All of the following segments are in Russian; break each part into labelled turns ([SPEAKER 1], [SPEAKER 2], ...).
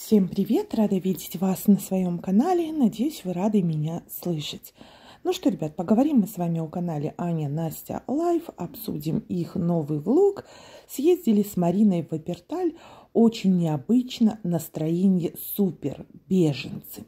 [SPEAKER 1] Всем привет! Рада видеть вас на своем канале. Надеюсь, вы рады меня слышать. Ну что, ребят, поговорим мы с вами о канале Аня Настя Лайф, обсудим их новый влог. Съездили с Мариной в Аперталь. Очень необычно, настроение супер, беженцы.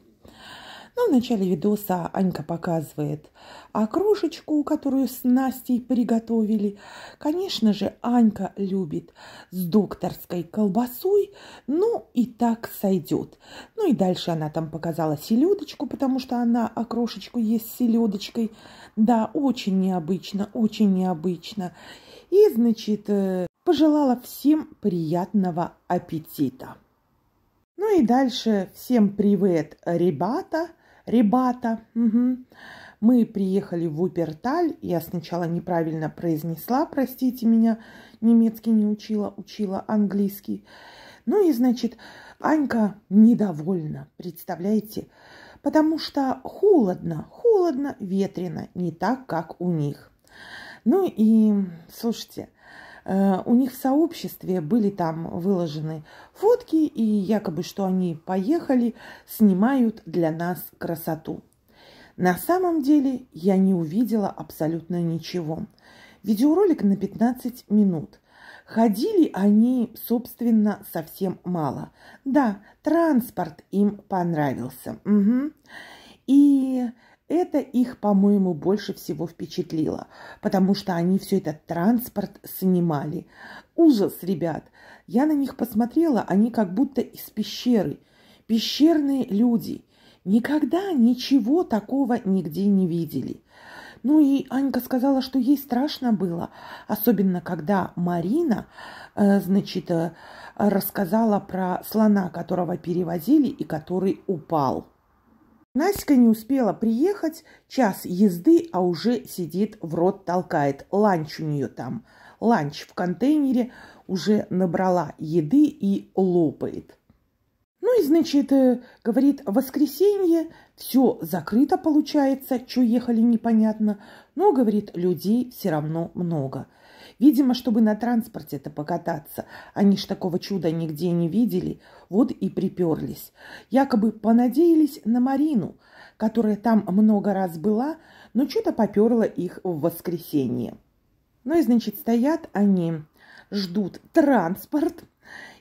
[SPEAKER 1] Ну, в начале видоса Анька показывает окрошечку, которую с Настей приготовили. Конечно же, Анька любит с докторской колбасой, ну и так сойдет. Ну и дальше она там показала селедочку, потому что она окрошечку ест с селедочкой. Да, очень необычно, очень необычно. И, значит, э, пожелала всем приятного аппетита. Ну и дальше всем привет, ребята! Ребята, угу. мы приехали в Уперталь. Я сначала неправильно произнесла, простите меня, немецкий не учила, учила английский. Ну и, значит, Анька недовольна, представляете? Потому что холодно, холодно, ветрено, не так, как у них. Ну и, слушайте, Э, у них в сообществе были там выложены фотки, и якобы, что они поехали, снимают для нас красоту. На самом деле я не увидела абсолютно ничего. Видеоролик на 15 минут. Ходили они, собственно, совсем мало. Да, транспорт им понравился. Угу. И это их, по-моему, больше всего впечатлило, потому что они все этот транспорт снимали. Ужас, ребят! Я на них посмотрела, они как будто из пещеры. Пещерные люди. Никогда ничего такого нигде не видели. Ну и Анька сказала, что ей страшно было, особенно когда Марина, э, значит, э, рассказала про слона, которого перевозили и который упал. Наська не успела приехать, час езды, а уже сидит в рот толкает. Ланч у нее там. Ланч в контейнере уже набрала еды и лопает. Ну и, значит, э, говорит, воскресенье, все закрыто получается, что ехали непонятно, но, говорит, людей все равно много – Видимо, чтобы на транспорте-то покататься. Они ж такого чуда нигде не видели, вот и приперлись. Якобы понадеялись на Марину, которая там много раз была, но что-то поперло их в воскресенье. Ну и, значит, стоят они, ждут транспорт,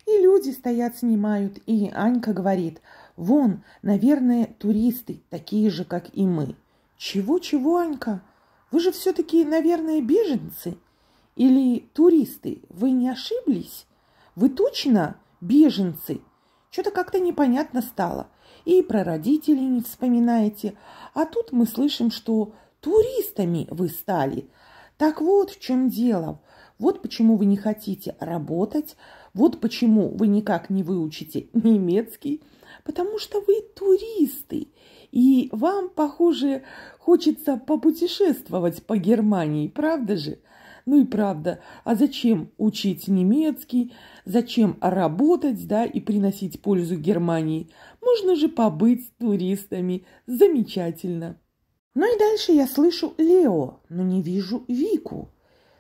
[SPEAKER 1] и люди стоят, снимают, и Анька говорит, вон, наверное, туристы, такие же, как и мы. Чего-чего, Анька? Вы же все-таки, наверное, беженцы? Или туристы, вы не ошиблись? Вы точно беженцы? Что-то как-то непонятно стало. И про родителей не вспоминаете. А тут мы слышим, что туристами вы стали. Так вот в чем дело. Вот почему вы не хотите работать, вот почему вы никак не выучите немецкий, потому что вы туристы, и вам, похоже, хочется попутешествовать по Германии, правда же? Ну и правда, а зачем учить немецкий, зачем работать, да, и приносить пользу Германии? Можно же побыть туристами, замечательно. Ну и дальше я слышу Лео, но не вижу Вику.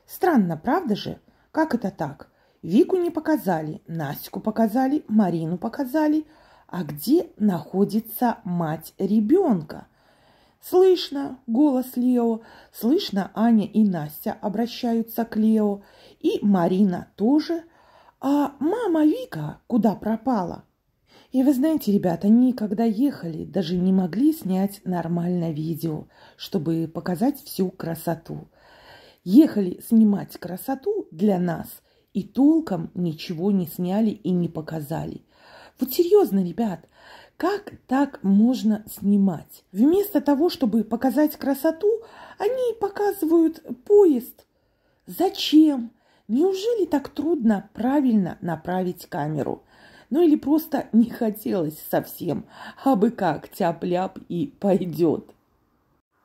[SPEAKER 1] Странно, правда же? Как это так? Вику не показали, Настику показали, Марину показали. А где находится мать ребенка? Слышно голос Лео, слышно Аня и Настя обращаются к Лео, и Марина тоже. А мама Вика куда пропала? И вы знаете, ребята, они когда ехали, даже не могли снять нормальное видео, чтобы показать всю красоту. Ехали снимать красоту для нас и толком ничего не сняли и не показали. Вот серьезно, ребят, как так можно снимать? Вместо того, чтобы показать красоту, они показывают поезд. Зачем? Неужели так трудно правильно направить камеру? Ну или просто не хотелось совсем, а бы как тяп-ляп и пойдет.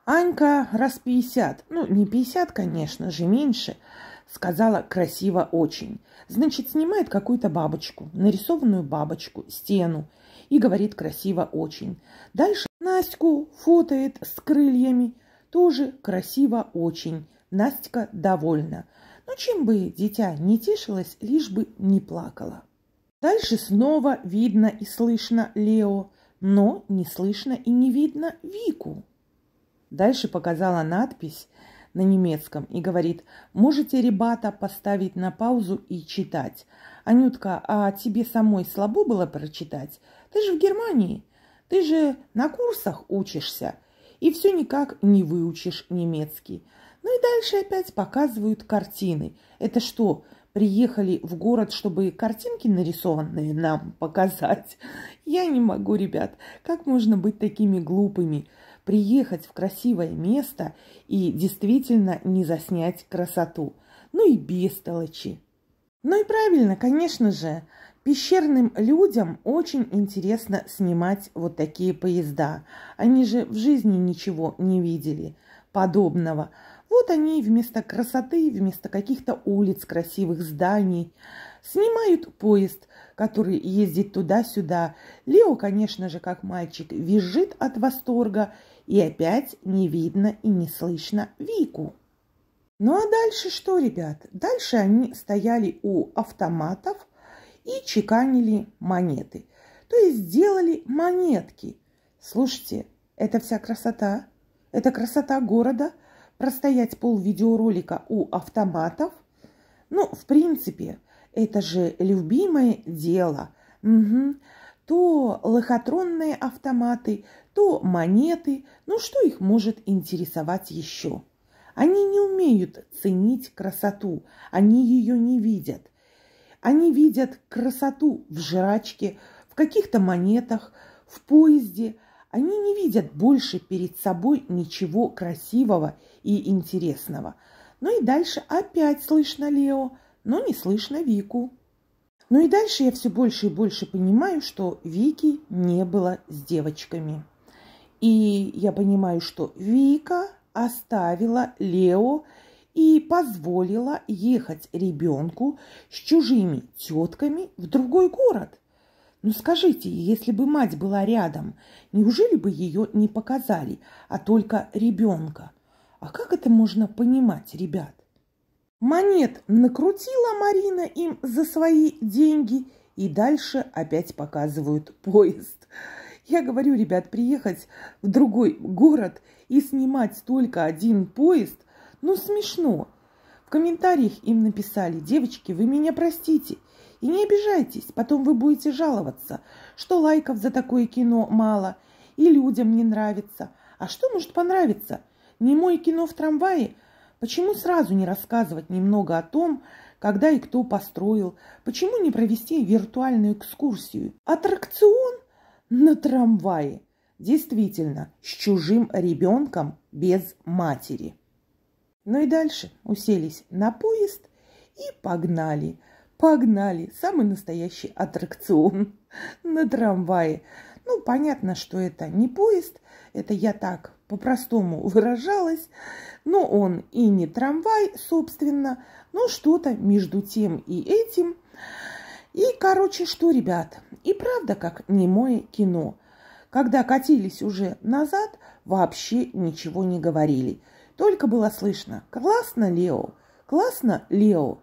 [SPEAKER 1] Анька раз пятьдесят, ну не пятьдесят, конечно же, меньше – Сказала красиво очень. Значит, снимает какую-то бабочку, нарисованную бабочку, стену. И говорит красиво очень. Дальше Настю фотоет с крыльями. Тоже красиво очень. Настя довольна. Но чем бы дитя не тешилось, лишь бы не плакала. Дальше снова видно и слышно Лео, но не слышно и не видно Вику. Дальше показала надпись на немецком и говорит, можете, ребята, поставить на паузу и читать. Анютка, а тебе самой слабо было прочитать? Ты же в Германии, ты же на курсах учишься, и все никак не выучишь немецкий. Ну и дальше опять показывают картины. Это что, приехали в город, чтобы картинки нарисованные нам показать? Я не могу, ребят, как можно быть такими глупыми? приехать в красивое место и действительно не заснять красоту. Ну и бестолочи. Ну и правильно, конечно же, пещерным людям очень интересно снимать вот такие поезда. Они же в жизни ничего не видели подобного. Вот они вместо красоты, вместо каких-то улиц, красивых зданий снимают поезд, который ездит туда-сюда. Лео, конечно же, как мальчик, визжит от восторга – и опять не видно и не слышно Вику. Ну а дальше что, ребят? Дальше они стояли у автоматов и чеканили монеты. То есть делали монетки. Слушайте, это вся красота. Это красота города. Простоять пол видеоролика у автоматов. Ну, в принципе, это же любимое дело. Угу. То лохотронные автоматы, то монеты. Ну что их может интересовать еще? Они не умеют ценить красоту, они ее не видят. Они видят красоту в жрачке, в каких-то монетах, в поезде. Они не видят больше перед собой ничего красивого и интересного. Ну и дальше опять слышно Лео, но не слышно Вику. Ну и дальше я все больше и больше понимаю, что Вики не было с девочками. И я понимаю, что Вика оставила Лео и позволила ехать ребенку с чужими тетками в другой город. Ну скажите, если бы мать была рядом, неужели бы ее не показали, а только ребенка? А как это можно понимать, ребят? Монет накрутила Марина им за свои деньги, и дальше опять показывают поезд. Я говорю, ребят, приехать в другой город и снимать только один поезд, ну смешно. В комментариях им написали, девочки, вы меня простите, и не обижайтесь, потом вы будете жаловаться, что лайков за такое кино мало, и людям не нравится. А что может понравиться? Не мой кино в трамвае – Почему сразу не рассказывать немного о том, когда и кто построил? Почему не провести виртуальную экскурсию? Аттракцион на трамвае. Действительно, с чужим ребенком без матери. Ну и дальше уселись на поезд и погнали. Погнали. Самый настоящий аттракцион на трамвае. Ну, понятно, что это не поезд, это я так по-простому выражалась, но он и не трамвай, собственно, но что-то между тем и этим. И, короче, что, ребят, и правда как немое кино. Когда катились уже назад, вообще ничего не говорили. Только было слышно «Классно, Лео! Классно, Лео!»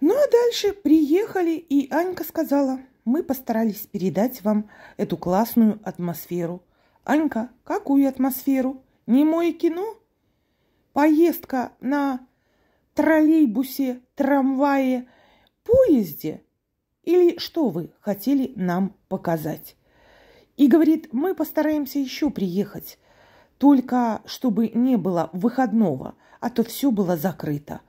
[SPEAKER 1] Ну а дальше приехали, и Анька сказала, мы постарались передать вам эту классную атмосферу – Анька, какую атмосферу? Немое кино? Поездка на троллейбусе, трамвае, поезде? Или что вы хотели нам показать? И говорит, мы постараемся еще приехать, только чтобы не было выходного, а то все было закрыто.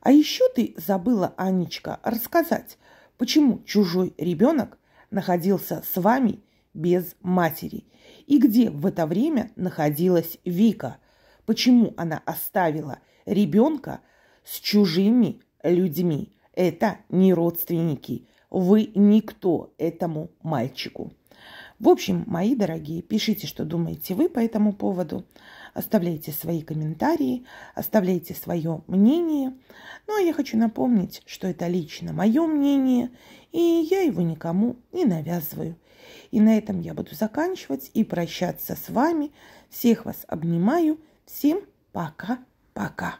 [SPEAKER 1] А еще ты забыла, Анечка, рассказать, почему чужой ребенок находился с вами без матери? И где в это время находилась Вика? Почему она оставила ребенка с чужими людьми? Это не родственники. Вы никто этому мальчику. В общем, мои дорогие, пишите, что думаете вы по этому поводу. Оставляйте свои комментарии, оставляйте свое мнение. Ну, а я хочу напомнить, что это лично мое мнение – и я его никому не навязываю. И на этом я буду заканчивать и прощаться с вами. Всех вас обнимаю. Всем пока-пока.